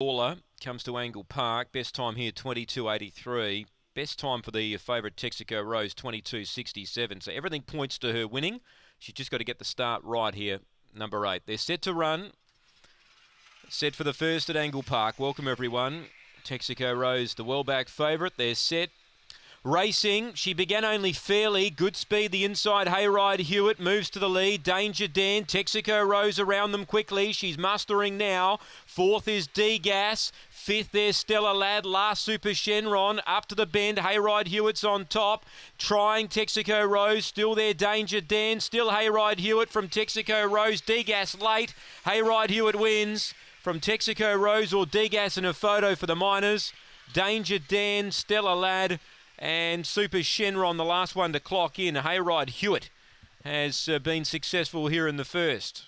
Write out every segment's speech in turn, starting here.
Baller comes to Angle Park. Best time here, 22.83. Best time for the uh, favourite Texaco Rose, 22.67. So everything points to her winning. She's just got to get the start right here, number eight. They're set to run. Set for the first at Angle Park. Welcome, everyone. Texaco Rose, the well-back favourite. They're set. Racing, she began only fairly. Good speed, the inside hayride. Hewitt moves to the lead. Danger Dan. Texaco Rose around them quickly. She's mustering now. Fourth is D Gas. Fifth there, Stella Lad. Last Super Shenron. Up to the bend. Hayride Hewitt's on top. Trying Texaco Rose. Still there, Danger Dan. Still Hayride Hewitt from Texaco Rose. Degas late. Hayride Hewitt wins. From Texaco Rose or Degas in a photo for the miners. Danger Dan, Stella Lad. And Super Shenron, the last one to clock in. Hayride Hewitt has uh, been successful here in the first.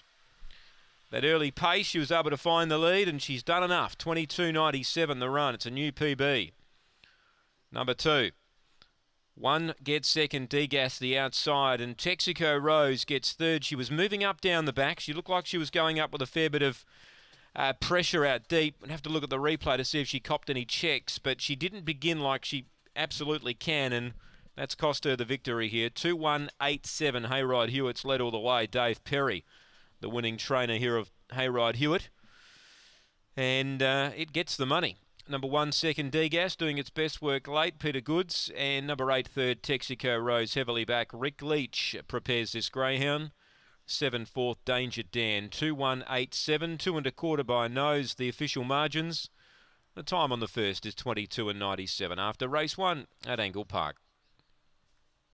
That early pace, she was able to find the lead, and she's done enough. 22.97 the run. It's a new PB. Number two. One gets second, Degas the outside, and Texaco Rose gets third. She was moving up down the back. She looked like she was going up with a fair bit of uh, pressure out deep. And would have to look at the replay to see if she copped any checks, but she didn't begin like she absolutely can, and that's cost her the victory here. 2 1 8 7. Hayride Hewitt's led all the way. Dave Perry, the winning trainer here of Hayride Hewitt. And uh, it gets the money. Number one, second, Degas doing its best work late. Peter Goods. And number eight, third, Texaco Rose heavily back. Rick Leach prepares this greyhound. Seven, fourth, Danger Dan. 2 1 8 7. Two and a quarter by nose, the official margins. The time on the first is 22 and 97 after race one at Angle Park.